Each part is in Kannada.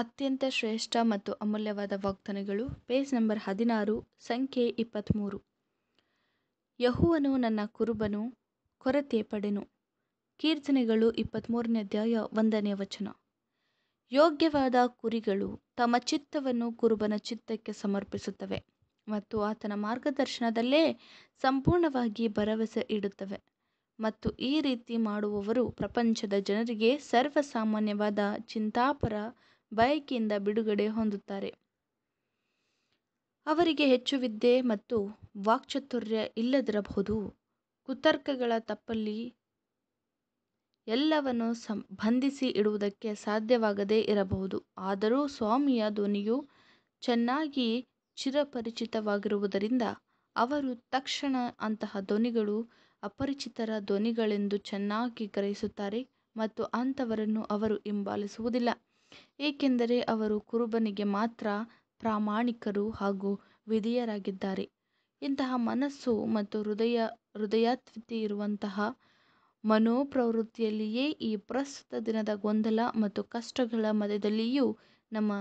ಅತ್ಯಂತ ಶ್ರೇಷ್ಠ ಮತ್ತು ಅಮೂಲ್ಯವಾದ ವಾಗ್ದಾನಗಳು ಪೇಜ್ ನಂಬರ್ ಹದಿನಾರು ಸಂಖ್ಯೆ ಇಪ್ಪತ್ತ್ಮೂರು ಯಹುವನು ನನ್ನ ಕುರುಬನು ಕೊರತೆ ಪಡೆನು ಕೀರ್ತನೆಗಳು ಇಪ್ಪತ್ತ್ಮೂರನೇ ಅಧ್ಯಾಯ ಒಂದನೇ ವಚನ ಯೋಗ್ಯವಾದ ಕುರಿಗಳು ತಮ್ಮ ಚಿತ್ತವನ್ನು ಕುರುಬನ ಚಿತ್ತಕ್ಕೆ ಸಮರ್ಪಿಸುತ್ತವೆ ಮತ್ತು ಆತನ ಮಾರ್ಗದರ್ಶನದಲ್ಲೇ ಸಂಪೂರ್ಣವಾಗಿ ಭರವಸೆ ಇಡುತ್ತವೆ ಮತ್ತು ಈ ರೀತಿ ಮಾಡುವವರು ಪ್ರಪಂಚದ ಜನರಿಗೆ ಸರ್ವಸಾಮಾನ್ಯವಾದ ಚಿಂತಾಪರ ಬಯಕೆಯಿಂದ ಬಿಡುಗಡೆ ಹೊಂದುತ್ತಾರೆ ಅವರಿಗೆ ಹೆಚ್ಚು ವಿದ್ಯೆ ಮತ್ತು ವಾಕ್ಚತುರ್ಯ ಇಲ್ಲದಿರಬಹುದು ಕುತರ್ಕಗಳ ತಪ್ಪಲ್ಲಿ ಎಲ್ಲವನ್ನು ಸಂ ಬಂಧಿಸಿ ಇಡುವುದಕ್ಕೆ ಸಾಧ್ಯವಾಗದೇ ಇರಬಹುದು ಆದರೂ ಸ್ವಾಮಿಯ ಧ್ವನಿಯು ಚೆನ್ನಾಗಿ ಚಿರಪರಿಚಿತವಾಗಿರುವುದರಿಂದ ಅವರು ತಕ್ಷಣ ಅಂತಹ ಧ್ವನಿಗಳು ಅಪರಿಚಿತರ ಧ್ವನಿಗಳೆಂದು ಚೆನ್ನಾಗಿ ಗ್ರಹಿಸುತ್ತಾರೆ ಮತ್ತು ಅಂಥವರನ್ನು ಅವರು ಹಿಂಬಾಲಿಸುವುದಿಲ್ಲ ಏಕೆಂದರೆ ಅವರು ಕುರುಬನಿಗೆ ಮಾತ್ರ ಪ್ರಾಮಾಣಿಕರು ಹಾಗೂ ವಿಧಿಯರಾಗಿದ್ದಾರೆ ಇಂತಹ ಮನಸ್ಸು ಮತ್ತು ಹೃದಯ ಇರುವಂತಹ ಮನೋಪ್ರವೃತ್ತಿಯಲ್ಲಿಯೇ ಈ ಪ್ರಸ್ತುತ ದಿನದ ಗೊಂದಲ ಮತ್ತು ಕಷ್ಟಗಳ ಮಧ್ಯದಲ್ಲಿಯೂ ನಮ್ಮ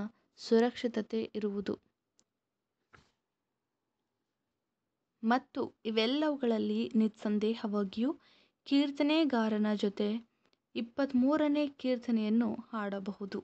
ಸುರಕ್ಷಿತತೆ ಇರುವುದು. ಮತ್ತು ಇವೆಲ್ಲವುಗಳಲ್ಲಿ ನಿಸ್ಸಂದೇಹವಾಗಿಯೂ ಕೀರ್ತನೆಗಾರನ ಜೊತೆ ಇಪ್ಪತ್ತ್ಮೂರನೇ ಕೀರ್ತನೆಯನ್ನು ಹಾಡಬಹುದು.